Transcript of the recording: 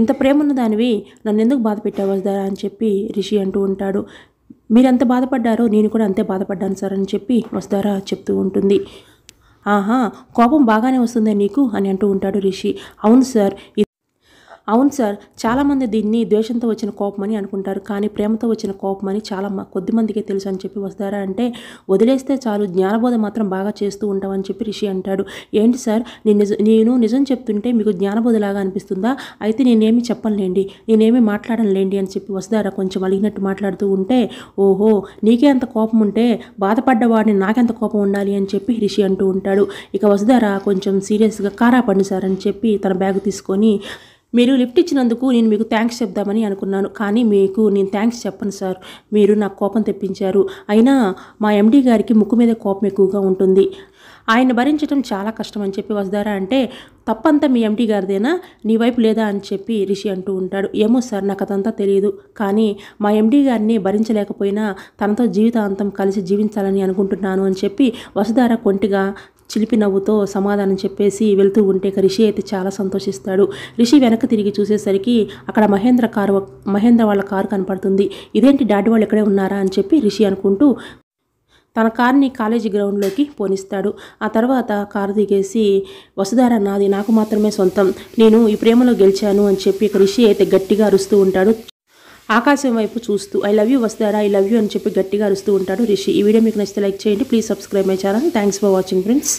ఇంత ప్రేమ ఉన్న దానివి నన్ను ఎందుకు బాధ పెట్టావు వస్తారా అని చెప్పి రిషి అంటూ ఉంటాడు మీరు ఎంత బాధపడ్డారో నేను కూడా అంతే బాధపడ్డాను సార్ అని చెప్పి వస్తారా చెప్తూ ఉంటుంది ఆహా కోపం బాగానే వస్తుంది నీకు అని అంటూ ఉంటాడు రిషి అవును సార్ అవును సార్ చాలామంది దీన్ని ద్వేషంతో వచ్చిన కోపం అని అనుకుంటారు కానీ ప్రేమతో వచ్చిన కోపమని చాలా కొద్దిమందికే తెలుసు అని చెప్పి వస్తారా అంటే వదిలేస్తే చాలు జ్ఞానబోధ మాత్రం బాగా చేస్తూ ఉంటామని చెప్పి రిషి అంటాడు ఏంటి సార్ నేను నేను నిజం చెప్తుంటే మీకు జ్ఞానబోధలాగా అనిపిస్తుందా అయితే నేనేమి చెప్పనులేండి నేనేమి మాట్లాడనులేండి అని చెప్పి వస్తారా కొంచెం అలిగినట్టు మాట్లాడుతూ ఉంటే ఓహో నీకే అంత కోపం ఉంటే బాధపడ్డవాడిని నాకెంత కోపం ఉండాలి అని చెప్పి రిషి అంటూ ఉంటాడు ఇక వసుధారా కొంచెం సీరియస్గా కారా పండు సార్ అని చెప్పి తన బ్యాగ్ తీసుకొని మీరు లిఫ్ట్ ఇచ్చినందుకు నేను మీకు థ్యాంక్స్ చెప్దామని అనుకున్నాను కానీ మీకు నేను థ్యాంక్స్ చెప్పను సార్ మీరు నాకు కోపం తెప్పించారు అయినా మా ఎండీ గారికి ముక్కు మీద కోపం ఎక్కువగా ఉంటుంది ఆయన భరించడం చాలా కష్టం అని చెప్పి వస్తారా అంటే తప్పంతా మీ ఎండీ గారిదేనా నీ వైపు లేదా అని చెప్పి రిషి అంటూ ఉంటాడు ఏమో సార్ నాకు అదంతా తెలియదు కానీ మా ఎండీ గారిని భరించలేకపోయినా తనతో జీవితాంతం కలిసి జీవించాలని అనుకుంటున్నాను అని చెప్పి వసుధార కొంటిగా చిలిపి నవ్వుతో సమాధానం చెప్పేసి వెళ్తూ ఉంటే రిషి అయితే చాలా సంతోషిస్తాడు రిషి వెనక తిరిగి చూసేసరికి అక్కడ మహేంద్ర కారు మహేంద్ర వాళ్ళ కారు కనపడుతుంది ఇదేంటి డాడీ వాళ్ళు ఇక్కడే ఉన్నారా అని చెప్పి రిషి అనుకుంటూ తన కార్ని కాలేజీ గ్రౌండ్లోకి పోనిస్తాడు ఆ తర్వాత కారు దిగేసి వసుధార నాది నాకు మాత్రమే సొంతం నేను ఈ ప్రేమలో గెలిచాను అని చెప్పి ఇక రిషి అయితే గట్టిగా అరుస్తూ ఉంటాడు ఆకాశం వైపు చూస్తూ ఐ లవ్ యూ వస్తారా ఐ లవ్ యూ అని చెప్పి గట్టిగా అరుస్తూ ఉంటాడు రిషి ఈ వీడియో మీకు నచ్చితే లైక్ చేయండి please subscribe my channel thanks for watching friends